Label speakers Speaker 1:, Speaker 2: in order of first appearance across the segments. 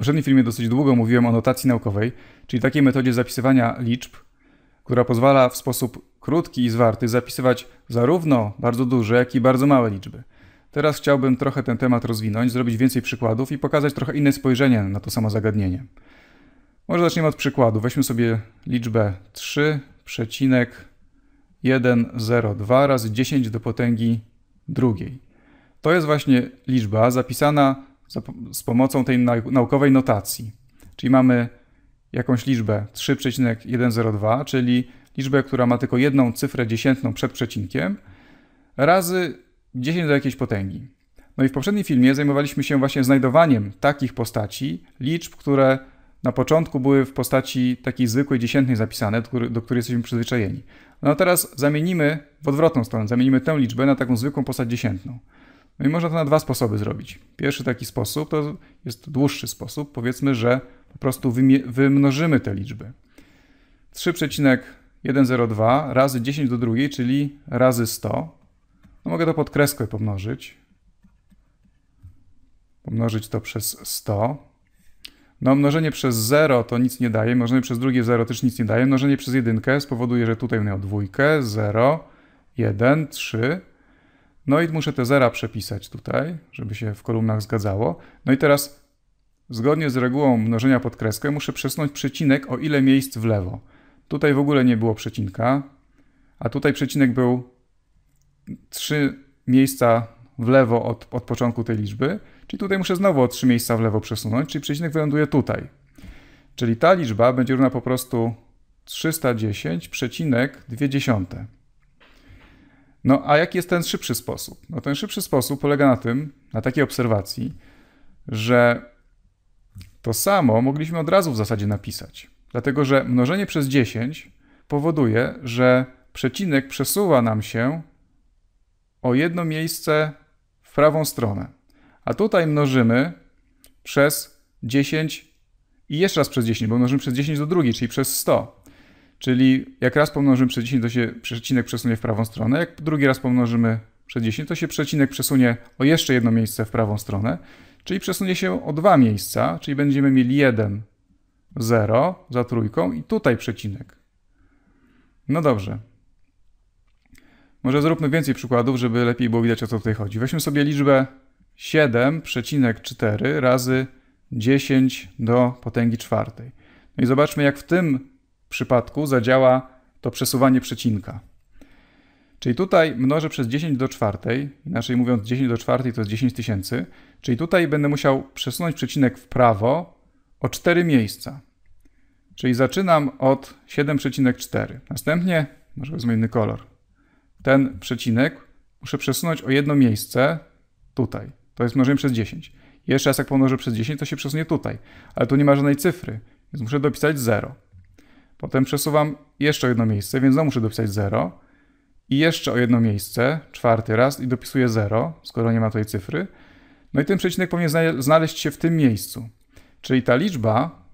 Speaker 1: W poprzednim filmie dosyć długo mówiłem o notacji naukowej, czyli takiej metodzie zapisywania liczb, która pozwala w sposób krótki i zwarty zapisywać zarówno bardzo duże, jak i bardzo małe liczby. Teraz chciałbym trochę ten temat rozwinąć, zrobić więcej przykładów i pokazać trochę inne spojrzenie na to samo zagadnienie. Może zaczniemy od przykładu. Weźmy sobie liczbę 3,102 razy 10 do potęgi drugiej. To jest właśnie liczba zapisana z pomocą tej naukowej notacji. Czyli mamy jakąś liczbę 3,102, czyli liczbę, która ma tylko jedną cyfrę dziesiętną przed przecinkiem, razy 10 do jakiejś potęgi. No i w poprzednim filmie zajmowaliśmy się właśnie znajdowaniem takich postaci, liczb, które na początku były w postaci takiej zwykłej dziesiętnej zapisane, do której jesteśmy przyzwyczajeni. No a teraz zamienimy w odwrotną stronę, zamienimy tę liczbę na taką zwykłą postać dziesiętną. No i można to na dwa sposoby zrobić. Pierwszy taki sposób to jest dłuższy sposób. Powiedzmy, że po prostu wymnożymy te liczby. 3,102 razy 10 do drugiej, czyli razy 100. No mogę to pod kreskę pomnożyć. Pomnożyć to przez 100. No mnożenie przez 0 to nic nie daje, mnożenie przez drugie 0 też nic nie daje. Mnożenie przez 1 spowoduje, że tutaj będę miał dwójkę, 0, 1, 3, no i muszę te zera przepisać tutaj, żeby się w kolumnach zgadzało. No i teraz zgodnie z regułą mnożenia pod kreskę muszę przesunąć przecinek o ile miejsc w lewo. Tutaj w ogóle nie było przecinka, a tutaj przecinek był 3 miejsca w lewo od, od początku tej liczby, czyli tutaj muszę znowu o 3 miejsca w lewo przesunąć, czyli przecinek wyląduje tutaj. Czyli ta liczba będzie równa po prostu 310,2. No a jaki jest ten szybszy sposób? No ten szybszy sposób polega na tym, na takiej obserwacji, że to samo mogliśmy od razu w zasadzie napisać. Dlatego, że mnożenie przez 10 powoduje, że przecinek przesuwa nam się o jedno miejsce w prawą stronę. A tutaj mnożymy przez 10 i jeszcze raz przez 10, bo mnożymy przez 10 do drugiej, czyli przez 100. Czyli jak raz pomnożymy przez 10, to się przecinek przesunie w prawą stronę, jak drugi raz pomnożymy przez 10, to się przecinek przesunie o jeszcze jedno miejsce w prawą stronę, czyli przesunie się o dwa miejsca, czyli będziemy mieli 1, 0 za trójką i tutaj przecinek. No dobrze. Może zróbmy więcej przykładów, żeby lepiej było widać o co tutaj chodzi. Weźmy sobie liczbę 7,4 razy 10 do potęgi czwartej. No i zobaczmy, jak w tym przypadku zadziała to przesuwanie przecinka. Czyli tutaj mnożę przez 10 do 4, inaczej mówiąc 10 do 4 to jest 10 tysięcy, czyli tutaj będę musiał przesunąć przecinek w prawo o 4 miejsca. Czyli zaczynam od 7,4. Następnie, może wezmę inny kolor, ten przecinek muszę przesunąć o jedno miejsce tutaj. To jest mnożenie przez 10. Jeszcze raz jak pomnożę przez 10, to się przesunie tutaj. Ale tu nie ma żadnej cyfry, więc muszę dopisać 0. Potem przesuwam jeszcze o jedno miejsce, więc znowu muszę dopisać 0. I jeszcze o jedno miejsce, czwarty raz i dopisuję 0, skoro nie ma tej cyfry. No i ten przecinek powinien znaleźć się w tym miejscu. Czyli ta liczba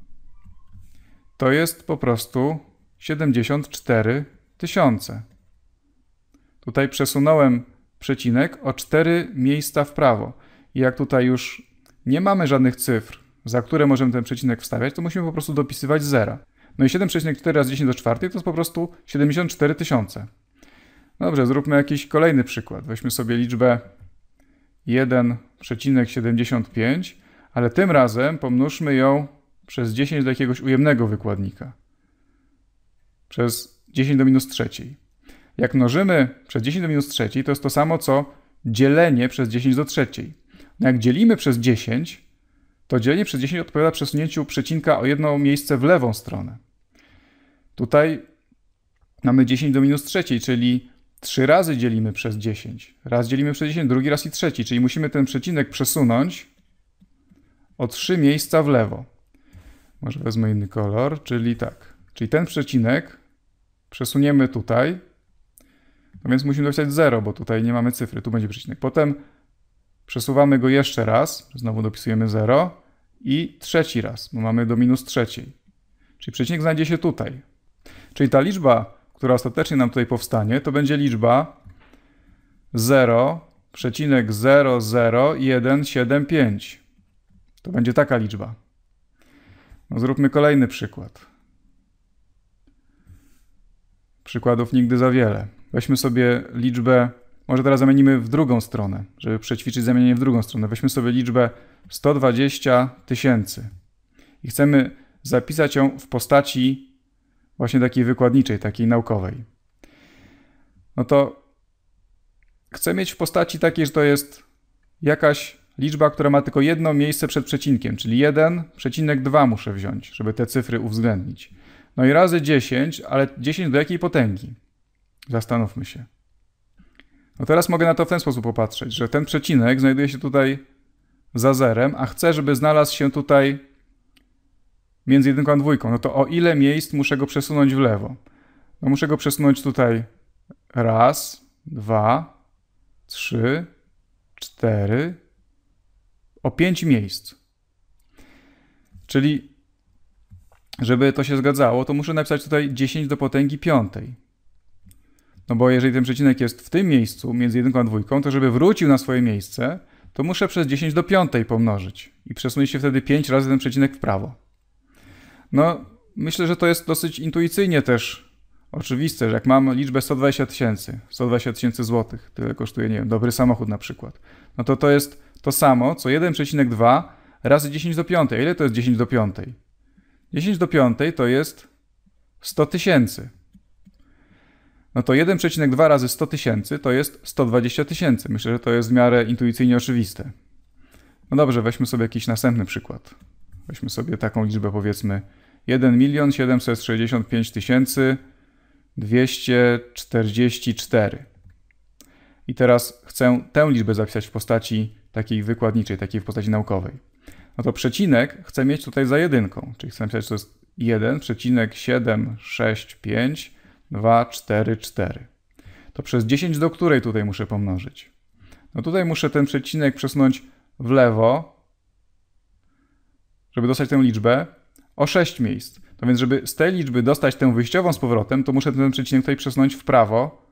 Speaker 1: to jest po prostu 74 tysiące. Tutaj przesunąłem przecinek o 4 miejsca w prawo. I jak tutaj już nie mamy żadnych cyfr, za które możemy ten przecinek wstawiać, to musimy po prostu dopisywać zera. No i 7,4 razy 10 do czwartej to jest po prostu 74 tysiące. Dobrze, zróbmy jakiś kolejny przykład. Weźmy sobie liczbę 1,75, ale tym razem pomnóżmy ją przez 10 do jakiegoś ujemnego wykładnika. Przez 10 do minus trzeciej. Jak mnożymy przez 10 do minus trzeciej, to jest to samo co dzielenie przez 10 do trzeciej. No jak dzielimy przez 10, to dzielenie przez 10 odpowiada przesunięciu przecinka o jedno miejsce w lewą stronę. Tutaj mamy 10 do minus trzeciej, czyli 3 razy dzielimy przez 10. Raz dzielimy przez 10, drugi raz i trzeci, czyli musimy ten przecinek przesunąć o 3 miejsca w lewo. Może wezmę inny kolor, czyli tak. Czyli ten przecinek przesuniemy tutaj, no więc musimy dopisać 0, bo tutaj nie mamy cyfry, tu będzie przecinek. Potem przesuwamy go jeszcze raz, znowu dopisujemy 0 i trzeci raz, bo mamy do minus trzeciej. Czyli przecinek znajdzie się tutaj, Czyli ta liczba, która ostatecznie nam tutaj powstanie, to będzie liczba 0,00175. To będzie taka liczba. No zróbmy kolejny przykład. Przykładów nigdy za wiele. Weźmy sobie liczbę, może teraz zamienimy w drugą stronę, żeby przećwiczyć zamienienie w drugą stronę. Weźmy sobie liczbę 120 tysięcy i chcemy zapisać ją w postaci właśnie takiej wykładniczej, takiej naukowej, no to chcę mieć w postaci takiej, że to jest jakaś liczba, która ma tylko jedno miejsce przed przecinkiem, czyli 1,2 przecinek muszę wziąć, żeby te cyfry uwzględnić. No i razy 10, ale 10 do jakiej potęgi? Zastanówmy się. No teraz mogę na to w ten sposób popatrzeć, że ten przecinek znajduje się tutaj za zerem, a chcę, żeby znalazł się tutaj między jedynką a dwójką, no to o ile miejsc muszę go przesunąć w lewo? No muszę go przesunąć tutaj raz, dwa, trzy, cztery, o pięć miejsc. Czyli, żeby to się zgadzało, to muszę napisać tutaj 10 do potęgi piątej. No bo jeżeli ten przecinek jest w tym miejscu, między jedynką a dwójką, to żeby wrócił na swoje miejsce, to muszę przez 10 do piątej pomnożyć. I przesunie się wtedy 5 razy ten przecinek w prawo. No, myślę, że to jest dosyć intuicyjnie też oczywiste, że jak mam liczbę 120 tysięcy, 120 tysięcy złotych, tyle kosztuje, nie wiem, dobry samochód na przykład, no to to jest to samo, co 1,2 razy 10 do 5. Ile to jest 10 do 5? 10 do 5 to jest 100 tysięcy. No to 1,2 razy 100 tysięcy to jest 120 tysięcy. Myślę, że to jest w miarę intuicyjnie oczywiste. No dobrze, weźmy sobie jakiś następny przykład. Weźmy sobie taką liczbę, powiedzmy 1 milion 765 tysięcy 244. I teraz chcę tę liczbę zapisać w postaci takiej wykładniczej, takiej w postaci naukowej. No to przecinek chcę mieć tutaj za jedynką, czyli chcę napisać, że to jest przecinek To przez 10 do której tutaj muszę pomnożyć? No tutaj muszę ten przecinek przesunąć w lewo żeby dostać tę liczbę, o 6 miejsc. No więc, żeby z tej liczby dostać tę wyjściową z powrotem, to muszę ten przecinek tutaj przesunąć w prawo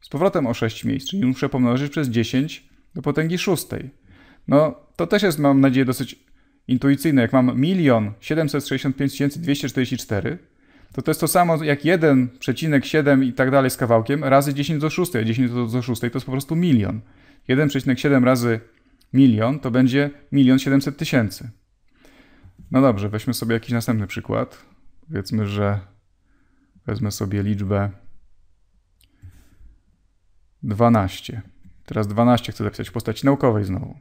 Speaker 1: z powrotem o 6 miejsc, czyli muszę pomnożyć przez 10 do potęgi 6. No, to też jest, mam nadzieję, dosyć intuicyjne. Jak mam 1 765 244, to to jest to samo jak 1,7 i tak dalej z kawałkiem razy 10 do 6, a 10 do 6 to jest po prostu milion. 1,7 razy milion to będzie 1 700 tysięcy. No dobrze, weźmy sobie jakiś następny przykład. Powiedzmy, że wezmę sobie liczbę 12. Teraz 12 chcę zapisać w postaci naukowej znowu.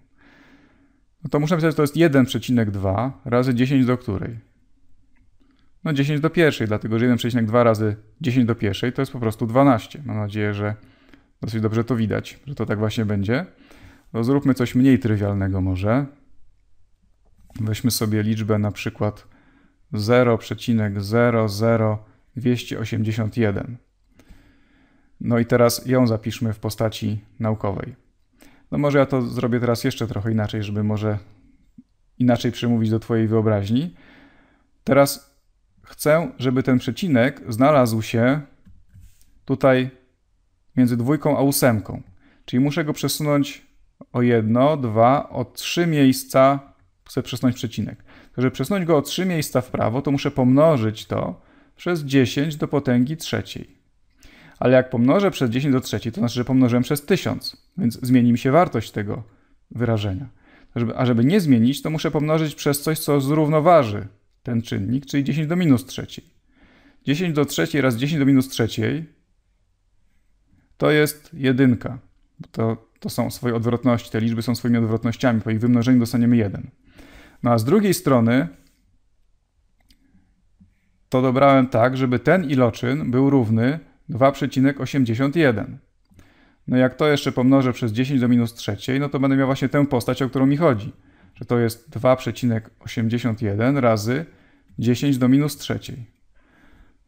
Speaker 1: No to muszę napisać, że to jest 1,2 razy 10 do której? No 10 do pierwszej, dlatego że 1,2 razy 10 do pierwszej to jest po prostu 12. Mam nadzieję, że dosyć dobrze to widać, że to tak właśnie będzie. No zróbmy coś mniej trywialnego może. Weźmy sobie liczbę na przykład 0,00281. No i teraz ją zapiszmy w postaci naukowej. No może ja to zrobię teraz jeszcze trochę inaczej, żeby może inaczej przemówić do Twojej wyobraźni. Teraz chcę, żeby ten przecinek znalazł się tutaj między dwójką a ósemką. Czyli muszę go przesunąć o jedno, dwa, o trzy miejsca chcę przesunąć przecinek. To, żeby przesunąć go o 3 miejsca w prawo, to muszę pomnożyć to przez 10 do potęgi trzeciej. Ale jak pomnożę przez 10 do trzeciej, to znaczy, że pomnożyłem przez 1000, więc zmieni mi się wartość tego wyrażenia. A żeby nie zmienić, to muszę pomnożyć przez coś, co zrównoważy ten czynnik, czyli 10 do minus trzeciej. 10 do trzeciej razy 10 do minus trzeciej to jest jedynka. To, to są swoje odwrotności, te liczby są swoimi odwrotnościami, po ich wymnożeniu dostaniemy 1. No a z drugiej strony to dobrałem tak, żeby ten iloczyn był równy 2,81. No jak to jeszcze pomnożę przez 10 do minus trzeciej, no to będę miał właśnie tę postać, o którą mi chodzi. Że to jest 2,81 razy 10 do minus trzeciej.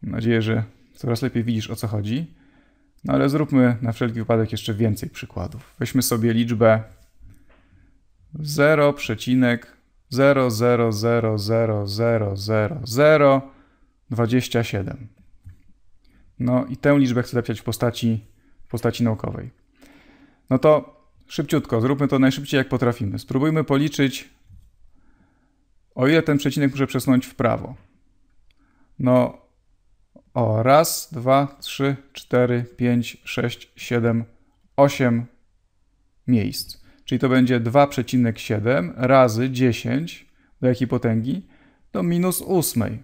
Speaker 1: Mam nadzieję, że coraz lepiej widzisz o co chodzi. No ale zróbmy na wszelki wypadek jeszcze więcej przykładów. Weźmy sobie liczbę 0,1 zero zero zero zero zero zero zero dwadzieścia siedem. No i tę liczbę chcę zapisać w postaci, w postaci naukowej. No to szybciutko, zróbmy to najszybciej jak potrafimy. Spróbujmy policzyć, o ile ten przecinek muszę przesunąć w prawo. No, o, raz, dwa, trzy, cztery, pięć, sześć, siedem, osiem miejsc czyli to będzie 2,7 razy 10 do jakiej potęgi? Do minus 8.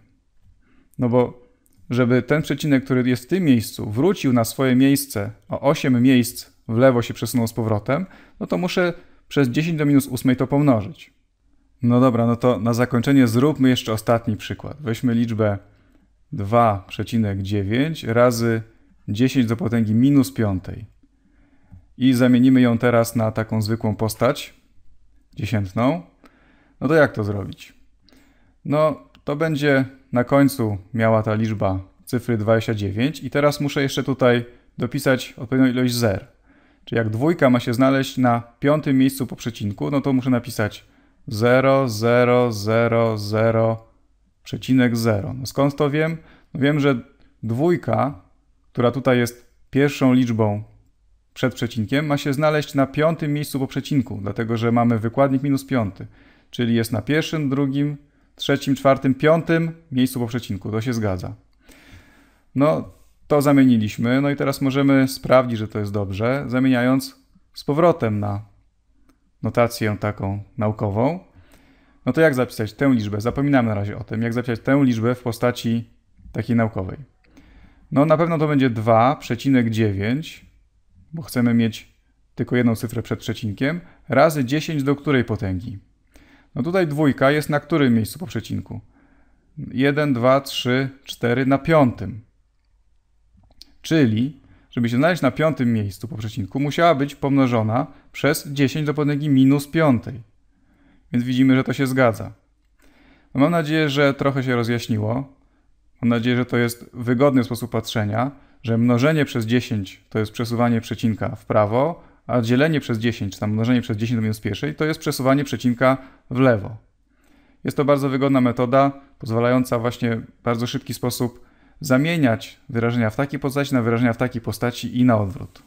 Speaker 1: No bo żeby ten przecinek, który jest w tym miejscu, wrócił na swoje miejsce, o 8 miejsc w lewo się przesunął z powrotem, no to muszę przez 10 do minus 8 to pomnożyć. No dobra, no to na zakończenie zróbmy jeszcze ostatni przykład. Weźmy liczbę 2,9 razy 10 do potęgi minus 5 i zamienimy ją teraz na taką zwykłą postać dziesiętną, no to jak to zrobić? No to będzie na końcu miała ta liczba cyfry 29 i teraz muszę jeszcze tutaj dopisać odpowiednią ilość zer. Czyli jak dwójka ma się znaleźć na piątym miejscu po przecinku, no to muszę napisać 0, 0, 0, 0, przecinek 0. No skąd to wiem? No wiem, że dwójka, która tutaj jest pierwszą liczbą przed przecinkiem ma się znaleźć na piątym miejscu po przecinku, dlatego że mamy wykładnik minus piąty, czyli jest na pierwszym, drugim, trzecim, czwartym, piątym miejscu po przecinku. To się zgadza. No, to zamieniliśmy, no i teraz możemy sprawdzić, że to jest dobrze, zamieniając z powrotem na notację taką naukową. No to jak zapisać tę liczbę? Zapominamy na razie o tym, jak zapisać tę liczbę w postaci takiej naukowej. No na pewno to będzie 2,9 bo chcemy mieć tylko jedną cyfrę przed przecinkiem, razy 10 do której potęgi. No tutaj dwójka jest na którym miejscu po przecinku? 1, 2, 3, 4 na piątym. Czyli, żeby się znaleźć na piątym miejscu po przecinku, musiała być pomnożona przez 10 do potęgi minus piątej. Więc widzimy, że to się zgadza. No mam nadzieję, że trochę się rozjaśniło. Mam nadzieję, że to jest wygodny sposób patrzenia że mnożenie przez 10 to jest przesuwanie przecinka w prawo, a dzielenie przez 10, czy tam mnożenie przez 10 do minus pierwszej, to jest przesuwanie przecinka w lewo. Jest to bardzo wygodna metoda, pozwalająca właśnie w bardzo szybki sposób zamieniać wyrażenia w takiej postaci na wyrażenia w takiej postaci i na odwrót.